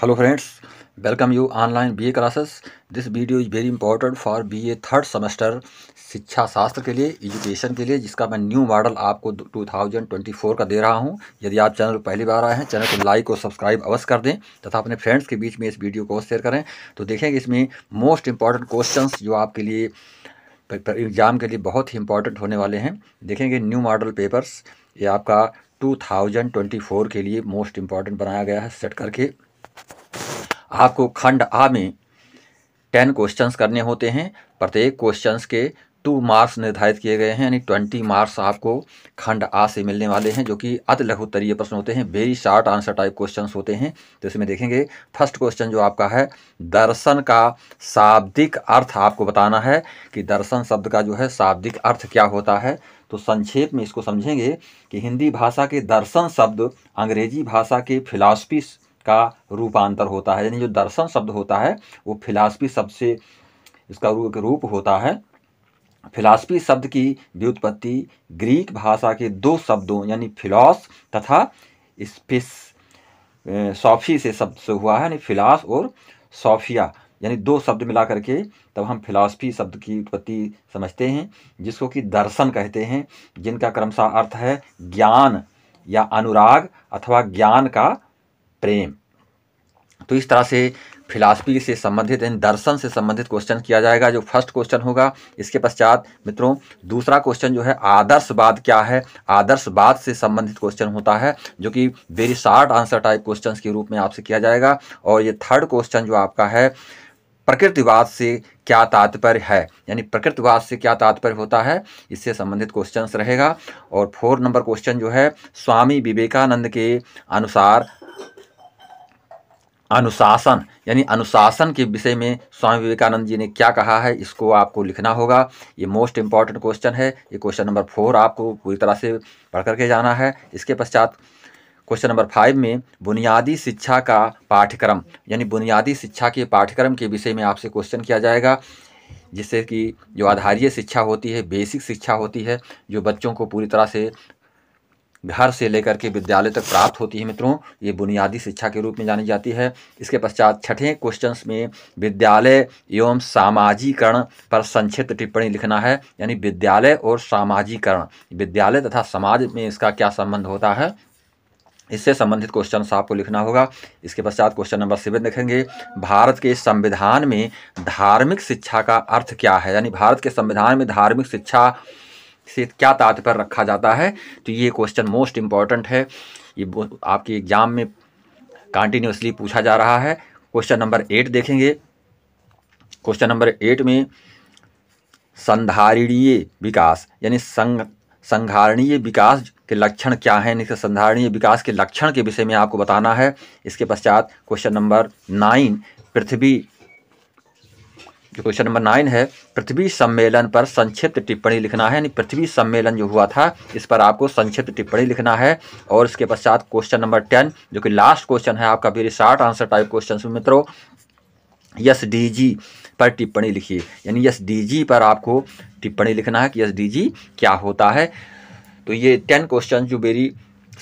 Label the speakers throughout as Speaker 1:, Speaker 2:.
Speaker 1: hello friends welcome you online BA classes this video is very important for BA third semester शिक्षा शास्त्र के लिए education के लिए जिसका मैं न्यू मॉडल आपको 2024 का दे रहा हूं यदि आप चैनल पर पहली बार आए हैं चैनल को लाइक और सब्सक्राइब अवश्य कर दें तथा अपने फ्रेंड्स के बीच में इस वीडियो को शेयर करें तो देखेंगे इसमें मोस्ट इंपॉर्टेंट क्वेश्चन जो आपके लिए एग्ज़ाम के लिए बहुत ही इंपॉर्टेंट होने वाले हैं देखेंगे न्यू मॉडल पेपर्स ये आपका टू के लिए मोस्ट इंपॉर्टेंट बनाया गया है सेट करके आपको खंड आ में टेन क्वेश्चंस करने होते हैं प्रत्येक क्वेश्चंस के टू मार्क्स निर्धारित किए गए हैं यानी ट्वेंटी मार्क्स आपको खंड आ से मिलने वाले हैं जो कि अति लघुतरीय प्रश्न होते हैं very short answer type questions होते हैं तो इसमें देखेंगे फर्स्ट क्वेश्चन जो आपका है दर्शन का शाब्दिक अर्थ आपको बताना है कि दर्शन शब्द का जो है शाब्दिक अर्थ क्या होता है तो संक्षेप में इसको समझेंगे कि हिंदी भाषा के दर्शन शब्द अंग्रेजी भाषा के फिलासफी इसका रूपांतर होता है यानी जो दर्शन शब्द होता है वो फिलासफी शब्द से इसका रूप होता है फिलासफी शब्द की व्युत्पत्ति ग्रीक भाषा के दो शब्दों यानी फिलॉस तथा स्पिस सॉफी से शब्द से हुआ है यानी फिलास और सॉफिया यानी दो शब्द मिला करके तब हम फिलासफी शब्द की उत्पत्ति समझते हैं जिसको कि दर्शन कहते हैं जिनका क्रमशः अर्थ है ज्ञान या अनुराग अथवा ज्ञान का प्रेम तो इस तरह से फिलासफी से संबंधित यानी दर्शन से संबंधित क्वेश्चन किया जाएगा जो फर्स्ट क्वेश्चन होगा इसके पश्चात मित्रों दूसरा क्वेश्चन जो है आदर्शवाद क्या है आदर्शवाद से संबंधित क्वेश्चन होता है जो कि very short answer type question के रूप में आपसे किया जाएगा और ये थर्ड क्वेश्चन जो आपका है प्रकृतिवाद से क्या तात्पर्य है यानी प्रकृतिवाद से क्या तात्पर्य होता है इससे संबंधित क्वेश्चन रहेगा और फोर नंबर क्वेश्चन जो है स्वामी विवेकानंद के अनुसार अनुशासन यानी अनुशासन के विषय में स्वामी विवेकानंद जी ने क्या कहा है इसको आपको लिखना होगा ये मोस्ट इम्पॉर्टेंट क्वेश्चन है ये क्वेश्चन नंबर फोर आपको पूरी तरह से पढ़ करके जाना है इसके पश्चात क्वेश्चन नंबर फाइव में बुनियादी शिक्षा का पाठ्यक्रम यानी बुनियादी शिक्षा के पाठ्यक्रम के विषय में आपसे क्वेश्चन किया जाएगा जिससे कि जो आधारीय शिक्षा होती है बेसिक शिक्षा होती है जो बच्चों को पूरी तरह से घर से लेकर के विद्यालय तक प्राप्त होती है मित्रों ये बुनियादी शिक्षा के रूप में जानी जाती है इसके पश्चात छठे क्वेश्चन में विद्यालय एवं सामाजिकरण पर संक्षिप्त टिप्पणी लिखना है यानी विद्यालय और सामाजिकरण विद्यालय तथा समाज में इसका क्या संबंध होता है इससे संबंधित क्वेश्चन आपको लिखना होगा इसके पश्चात क्वेश्चन नंबर सेवन देखेंगे भारत के संविधान में धार्मिक शिक्षा का अर्थ क्या है यानी भारत के संविधान में धार्मिक शिक्षा से क्या तात्पर्य रखा जाता है तो ये क्वेश्चन मोस्ट इम्पॉर्टेंट है ये आपके एग्ज़ाम में कंटिन्यूसली पूछा जा रहा है क्वेश्चन नंबर एट देखेंगे क्वेश्चन नंबर एट में संधारणीय विकास यानी संग संधारणीय विकास के लक्षण क्या हैं इसके संधारणीय विकास के लक्षण के विषय में आपको बताना है इसके पश्चात क्वेश्चन नंबर नाइन पृथ्वी जो क्वेश्चन नंबर नाइन है पृथ्वी सम्मेलन पर संक्षिप्त टिप्पणी लिखना है यानी पृथ्वी सम्मेलन जो हुआ था इस पर आपको संक्षिप्त टिप्पणी लिखना है और इसके पश्चात क्वेश्चन नंबर टेन जो कि लास्ट क्वेश्चन है आपका very short answer type question मित्रों यस डी जी पर टिप्पणी लिखिए यानी यस डी जी पर आपको टिप्पणी लिखना है कि यस डी जी क्या होता है तो ये टेन क्वेश्चन जो मेरी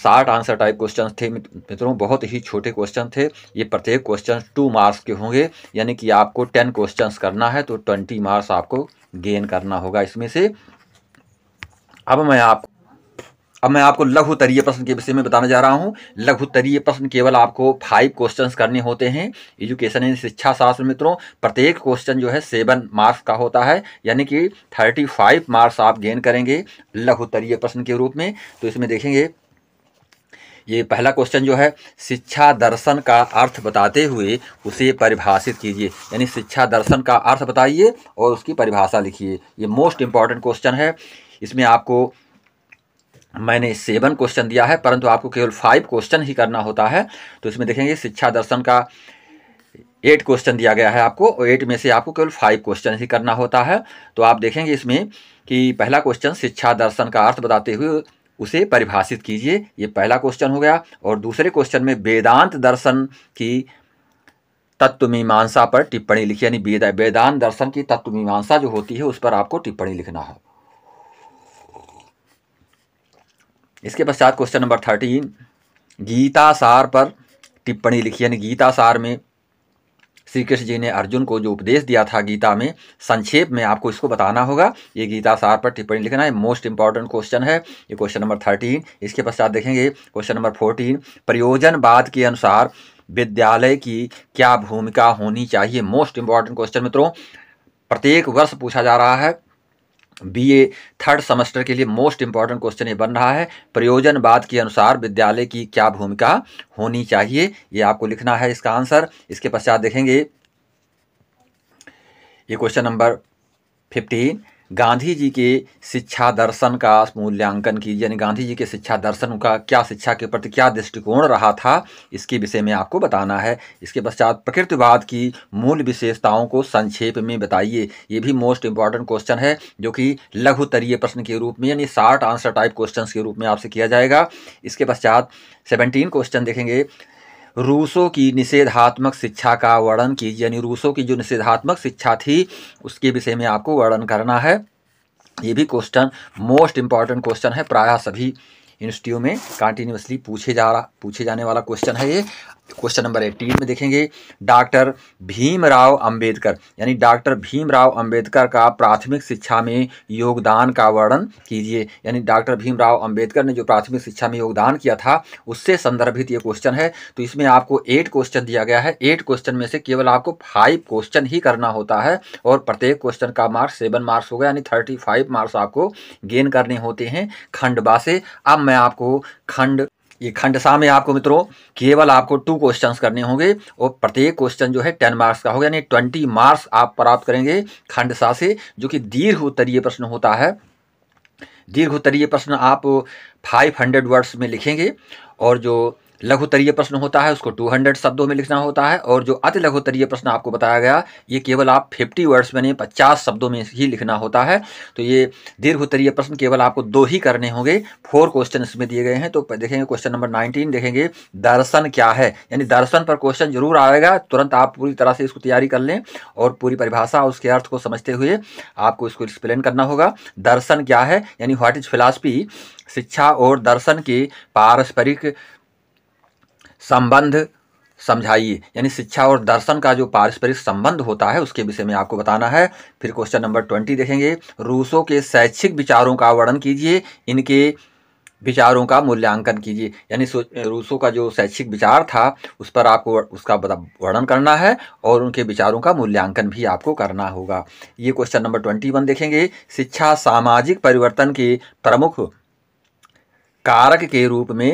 Speaker 1: साठ आंसर टाइप क्वेश्चन थे मित्रों बहुत ही छोटे क्वेश्चन थे ये प्रत्येक क्वेश्चन टू मार्क्स के होंगे यानी कि आपको टेन क्वेश्चन करना है तो ट्वेंटी मार्क्स आपको गेन करना होगा इसमें से अब मैं आपको अब मैं आपको लघु तरीय प्रश्न के विषय में बताने जा रहा हूँ लघु तरीय प्रश्न केवल आपको फाइव क्वेश्चंस करने होते हैं एजुकेशन एंड शिक्षा शास्त्र मित्रों प्रत्येक क्वेश्चन जो है सेवन मार्क्स का होता है यानी कि थर्टी फाइव मार्क्स आप गेन करेंगे लघु तरीय प्रश्न के रूप में तो इसमें देखेंगे ये पहला क्वेश्चन जो है शिक्षा दर्शन का अर्थ बताते हुए उसे परिभाषित कीजिए यानी शिक्षा दर्शन का अर्थ बताइए और उसकी परिभाषा लिखिए ये मोस्ट इम्पॉर्टेंट क्वेश्चन है इसमें आपको मैंने सेवन क्वेश्चन दिया है परंतु आपको केवल फाइव क्वेश्चन ही करना होता है तो इसमें देखेंगे शिक्षा दर्शन का एट क्वेश्चन दिया गया है आपको और एट में से आपको केवल फाइव क्वेश्चन ही करना होता है तो आप देखेंगे इसमें कि पहला क्वेश्चन शिक्षा दर्शन का अर्थ बताते हुए उसे परिभाषित कीजिए ये पहला क्वेश्चन हो गया और दूसरे क्वेश्चन में वेदांत दर्शन की तत्व मीमांसा पर टिप्पणी लिखी यानी वेदांत दर्शन की तत्व मीमांसा जो होती है उस पर आपको टिप्पणी लिखना है इसके पश्चात क्वेश्चन नंबर थर्टीन गीतासार पर टिप्पणी लिखी यानी गीतासार में श्री कृष्ण जी ने अर्जुन को जो उपदेश दिया था गीता में संक्षेप में आपको इसको बताना होगा ये गीता सार पर टिप्पणी लिखना है मोस्ट इंपॉर्टेंट क्वेश्चन है ये क्वेश्चन नंबर थर्टीन इसके पश्चात देखेंगे क्वेश्चन नंबर फोर्टीन प्रयोजनवाद के अनुसार विद्यालय की क्या भूमिका होनी चाहिए मोस्ट इंपॉर्टेंट क्वेश्चन मित्रों प्रत्येक वर्ष पूछा जा रहा है बीए थर्ड सेमेस्टर के लिए मोस्ट इंपॉर्टेंट क्वेश्चन ये बन रहा है प्रयोजनवाद के अनुसार विद्यालय की क्या भूमिका होनी चाहिए ये आपको लिखना है इसका आंसर इसके पश्चात देखेंगे ये question number fifteen Gandhi ji के शिक्षा दर्शन का मूल्यांकन कीजिए यानी गांधी जी के शिक्षा दर्शन का क्या शिक्षा के प्रति क्या दृष्टिकोण रहा था इसके विषय में आपको बताना है इसके पश्चात प्रकृतिवाद की मूल विशेषताओं को संक्षेप में बताइए ये भी मोस्ट इंपॉर्टेंट क्वेश्चन है जो कि लघु तरीय प्रश्न के रूप में यानी शार्ट आंसर टाइप क्वेश्चन के रूप में आपसे किया जाएगा इसके पश्चात सेवनटीन क्वेश्चन देखेंगे रूसों की निषेधात्मक शिक्षा का वर्णन कीजिए यानी रूसों की जो निषेधात्मक शिक्षा थी उसके विषय में आपको वर्णन करना है ये भी क्वेश्चन मोस्ट इंपॉर्टेंट क्वेश्चन है प्रायः सभी इंस्टीट्यूट में कंटिन्यूसली पूछे जा रहा पूछे जाने वाला क्वेश्चन है ये क्वेश्चन नंबर एटीन में देखेंगे डॉक्टर भीमराव अंबेडकर यानी डॉक्टर भीमराव अंबेडकर का प्राथमिक शिक्षा में योगदान का वर्णन कीजिए यानी डॉक्टर भीमराव अंबेडकर ने जो प्राथमिक शिक्षा में योगदान किया था उससे संदर्भित ये क्वेश्चन है तो इसमें आपको एट क्वेश्चन दिया गया है एट क्वेश्चन में से केवल आपको फाइव क्वेश्चन ही करना होता है और प्रत्येक क्वेश्चन का मार्क्स सेवन मार्क्स होगा यानी थर्टी फाइव मार्क्स आपको गेन करने होते हैं खंडबा से अब मैं आपको खंड ये खंडसा में आपको मित्रों केवल आपको टू क्वेश्चन करने होंगे और प्रत्येक क्वेश्चन जो है टेन मार्क्स का होगा यानी ट्वेंटी मार्क्स आप प्राप्त करेंगे खंडसा से जो कि दीर्घ उत्तरीय प्रश्न होता है दीर्घ उत्तरीय प्रश्न आप फाइव हंड्रेड वर्ड्स में लिखेंगे और जो लघुतरीय प्रश्न होता है उसको 200 शब्दों में लिखना होता है और जो अति लघुतरीय प्रश्न आपको बताया गया ये केवल आप 50 वर्ड्स में नहीं पचास शब्दों में ही लिखना होता है तो ये दीर्घोत्तरीय प्रश्न केवल आपको दो ही करने होंगे फोर क्वेश्चन इसमें दिए गए हैं तो देखेंगे क्वेश्चन नंबर नाइनटीन देखेंगे दर्शन क्या है यानी दर्शन पर क्वेश्चन जरूर आएगा तुरंत आप पूरी तरह से इसको तैयारी कर लें और पूरी परिभाषा उसके अर्थ को समझते हुए आपको इसको एक्सप्लेन करना होगा दर्शन क्या है यानी व्हाट इज फिलासफी शिक्षा और दर्शन की पारस्परिक संबंध समझाइए यानी शिक्षा और दर्शन का जो पारस्परिक संबंध होता है उसके विषय में आपको बताना है फिर क्वेश्चन नंबर ट्वेंटी देखेंगे रूसों के शैक्षिक विचारों का वर्णन कीजिए इनके विचारों का मूल्यांकन कीजिए यानी रूसों का जो शैक्षिक विचार था उस पर आपको उसका मतलब वर्णन करना है और उनके विचारों का मूल्यांकन भी आपको करना होगा ये क्वेश्चन नंबर ट्वेंटी वन देखेंगे शिक्षा सामाजिक परिवर्तन के प्रमुख कारक के रूप में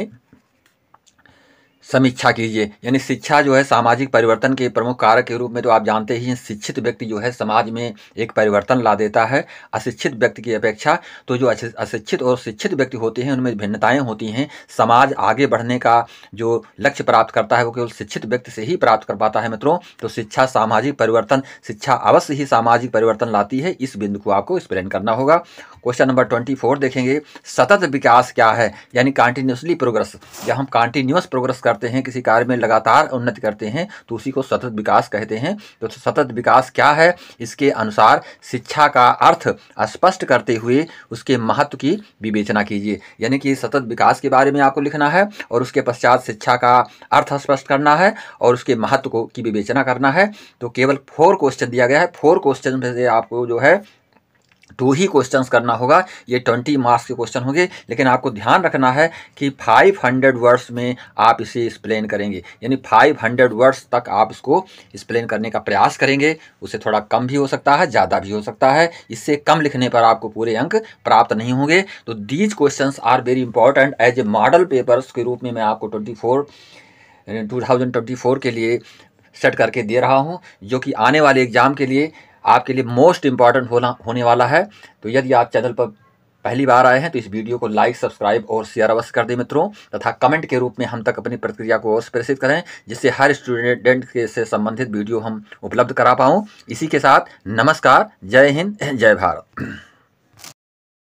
Speaker 1: समीक्षा कीजिए यानी शिक्षा जो है सामाजिक परिवर्तन के प्रमुख कारक के रूप में तो आप जानते ही हैं शिक्षित व्यक्ति जो है समाज में एक परिवर्तन ला देता है अशिक्षित व्यक्ति की अपेक्षा तो जो अशिक्षित और शिक्षित व्यक्ति होते हैं उनमें भिन्नताएं होती हैं समाज आगे बढ़ने का जो लक्ष्य प्राप्त करता है वो केवल शिक्षित व्यक्ति से ही प्राप्त कर पाता है मित्रों तो शिक्षा सामाजिक परिवर्तन शिक्षा अवश्य ही सामाजिक परिवर्तन लाती है इस बिंदु को आपको एक्सप्लेन करना होगा क्वेश्चन नंबर ट्वेंटी देखेंगे सतत विकास क्या है यानी कॉन्टिन्यूसली प्रोग्रेस या हम कॉन्टीन्यूस प्रोग्रेस कर करते हैं किसी कार्य में लगातार उन्नति करते हैं तो उसी को सतत विकास कहते हैं तो सतत विकास क्या है इसके अनुसार शिक्षा का अर्थ स्पष्ट करते हुए उसके महत्व की विवेचना कीजिए यानी कि सतत विकास के बारे में आपको लिखना है और उसके पश्चात शिक्षा का अर्थ स्पष्ट करना है और उसके महत्व को की विवेचना करना है तो केवल फोर क्वेश्चन दिया गया है फोर क्वेश्चन में से आपको जो है टू ही क्वेश्चंस करना होगा ये ट्वेंटी मार्क्स के क्वेश्चन होंगे लेकिन आपको ध्यान रखना है कि 500 वर्ड्स में आप इसे एक्सप्लेन करेंगे यानी 500 वर्ड्स तक आप इसको एक्सप्लेन करने का प्रयास करेंगे उसे थोड़ा कम भी हो सकता है ज़्यादा भी हो सकता है इससे कम लिखने पर आपको पूरे अंक प्राप्त नहीं होंगे तो these questions are very important as a model papers के रूप में मैं आपको ट्वेंटी फोर के लिए सेट करके दे रहा हूँ जो कि आने वाले एग्ज़ाम के लिए आपके लिए मोस्ट इंपॉर्टेंट होना होने वाला है तो यदि आप चैनल पर पहली बार आए हैं तो इस वीडियो को लाइक सब्सक्राइब और शेयर अवश्य कर दें मित्रों तथा कमेंट के रूप में हम तक अपनी प्रतिक्रिया को और प्रेषित करें जिससे हर स्टूडेंट के से संबंधित वीडियो हम उपलब्ध करा पाऊँ इसी के साथ नमस्कार जय हिंद जय भारत